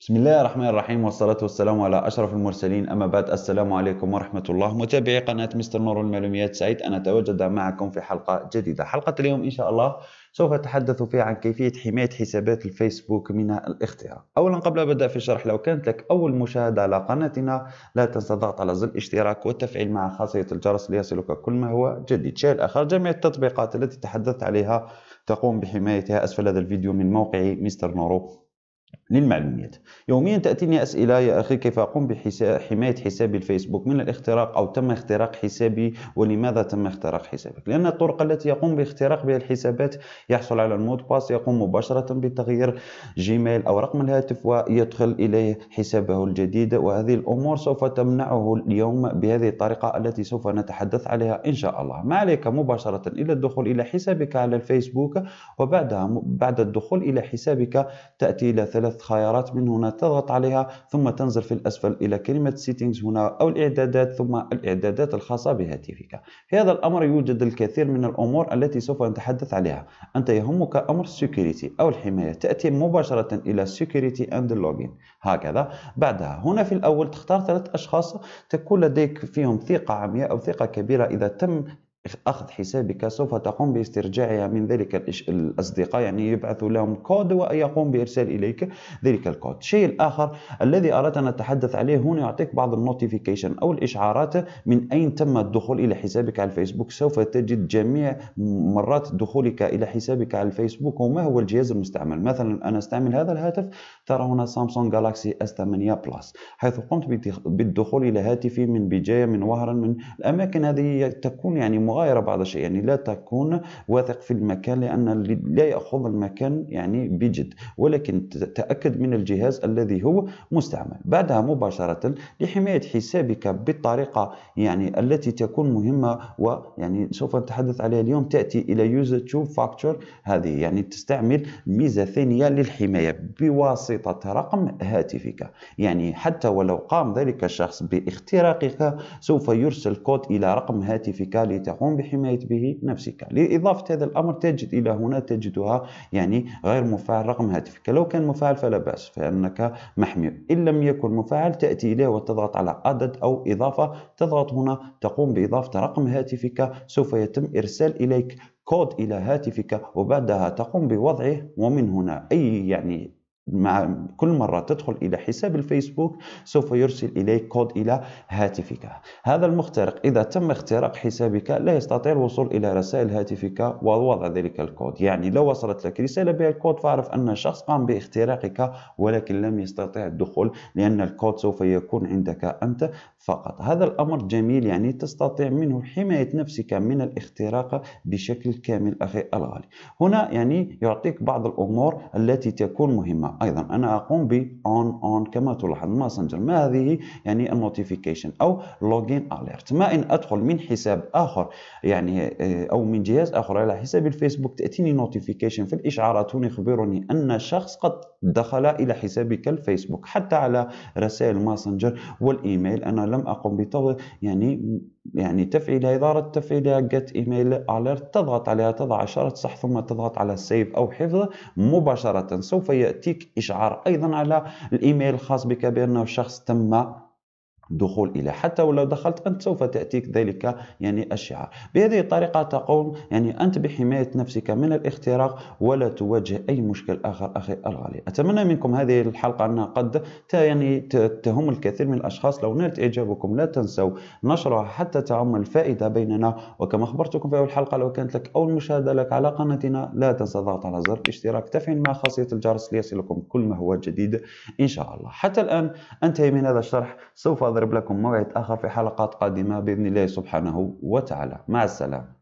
بسم الله الرحمن الرحيم والصلاة والسلام على أشرف المرسلين أما بعد السلام عليكم ورحمة الله متابعي قناة مستر نور المعلوميات سعيد أن أتواجد معكم في حلقة جديدة حلقة اليوم إن شاء الله سوف أتحدث فيها عن كيفية حماية حسابات الفيسبوك من الاختراق أولا قبل أبدأ في الشرح لو كانت لك أول مشاهدة على قناتنا لا تنسى الضغط على زر الاشتراك والتفعيل مع خاصية الجرس ليصلك كل ما هو جديد شيء آخر جميع التطبيقات التي تحدثت عليها تقوم بحمايتها أسفل هذا الفيديو من موقع مستر نورو للمعلومات يوميا تأتيني أسئلة يا أخي كيف أقوم بحماية حسابي الفيسبوك من الاختراق أو تم اختراق حسابي ولماذا تم اختراق حسابك لأن الطرق التي يقوم باختراق بها الحسابات يحصل على المود باس يقوم مباشرة بتغيير جيميل أو رقم الهاتف ويدخل إليه حسابه الجديد وهذه الأمور سوف تمنعه اليوم بهذه الطريقة التي سوف نتحدث عليها إن شاء الله ما عليك مباشرة إلى الدخول إلى حسابك على الفيسبوك وبعدها بعد الدخول إلى حسابك تأتي إلى ثلاث ست خيارات من هنا تضغط عليها ثم تنزل في الأسفل إلى كلمة سيتينجز هنا أو الإعدادات ثم الإعدادات الخاصة بهاتفك في هذا الأمر يوجد الكثير من الأمور التي سوف نتحدث عليها أنت يهمك أمر سيكوريتي أو الحماية تأتي مباشرة إلى سيكوريتي أند لوجين هكذا بعدها هنا في الأول تختار ثلاث أشخاص تكون لديك فيهم ثقة عمياء أو ثقة كبيرة إذا تم أخذ حسابك سوف تقوم باسترجاعها من ذلك الأصدقاء يعني يبعث لهم كود ويقوم بإرسال إليك ذلك الكود الشيء الآخر الذي أردت أن أتحدث عليه هنا يعطيك بعض النوتيفيكيشن أو الإشعارات من أين تم الدخول إلى حسابك على الفيسبوك سوف تجد جميع مرات دخولك إلى حسابك على الفيسبوك وما هو الجهاز المستعمل مثلا أنا أستعمل هذا الهاتف ترى هنا سامسونج جالاكسي اس 8 بلس حيث قمت بالدخول إلى هاتفي من بجاية من وهرا من الأماكن هذه تكون يعني مغايرة بعض الشيء يعني لا تكون واثق في المكان لأن لا يأخذ المكان يعني بجد ولكن تأكد من الجهاز الذي هو مستعمل بعدها مباشرة لحماية حسابك بالطريقة يعني التي تكون مهمة ويعني سوف نتحدث عليها اليوم تأتي إلى يوزر تو فاكتور هذه يعني تستعمل ميزة ثانية للحماية بواسطة رقم هاتفك يعني حتى ولو قام ذلك الشخص باختراقك سوف يرسل كود إلى رقم هاتفك لتقوم تقوم بحماية به نفسك لإضافة هذا الأمر تجد إلى هنا تجدها يعني غير مفاعل رقم هاتفك لو كان مفاعل فلا بأس فإنك محمي إن لم يكن مفاعل تأتي إليه وتضغط على عدد أو إضافة تضغط هنا تقوم بإضافة رقم هاتفك سوف يتم إرسال إليك كود إلى هاتفك وبعدها تقوم بوضعه ومن هنا أي يعني مع كل مرة تدخل إلى حساب الفيسبوك سوف يرسل إليك كود إلى هاتفك هذا المخترق إذا تم اختراق حسابك لا يستطيع الوصول إلى رسائل هاتفك ووضع ذلك الكود يعني لو وصلت لك رسالة بها الكود فاعرف أن شخص قام باختراقك ولكن لم يستطيع الدخول لأن الكود سوف يكون عندك أنت فقط هذا الأمر جميل يعني تستطيع منه حماية نفسك من الاختراق بشكل كامل أخي الغالي هنا يعني يعطيك بعض الأمور التي تكون مهمة ايضا انا اقوم ب اون اون كما تلاحظ الماسنجر ما هذه يعني النوتيفيكيشن او لوجين اليرت ما ان ادخل من حساب اخر يعني آه، او من جهاز اخر على حساب الفيسبوك تاتيني نوتيفيكيشن في الاشعارات يخبرني ان شخص قد دخل الى حسابك الفيسبوك حتى على رسائل الماسنجر والايميل انا لم اقم ب يعني يعني تفعيلها إدارة تفعيلها جت إيميل أليرت تضغط عليها تضع إشارة صح ثم تضغط على سيف أو حفظ مباشرة سوف يأتيك إشعار أيضا على الإيميل الخاص بك بأنه الشخص تم دخول إلى حتى ولو دخلت أنت سوف تأتيك ذلك يعني الشعار بهذه الطريقة تقوم يعني أنت بحماية نفسك من الاختراق ولا تواجه أي مشكل آخر أخي الغالي أتمنى منكم هذه الحلقة أنها قد يعني تهم الكثير من الأشخاص لو نالت إعجابكم لا تنسوا نشرها حتى تعم الفائدة بيننا وكما أخبرتكم في أول حلقة لو كانت لك أول مشاهدة لك على قناتنا لا تنسى الضغط على زر الاشتراك تفعيل مع خاصية الجرس ليصلكم كل ما هو جديد إن شاء الله حتى الآن أنتهي من هذا الشرح سوف وأضرب لكم موعد آخر في حلقات قادمة بإذن الله سبحانه وتعالى مع السلامة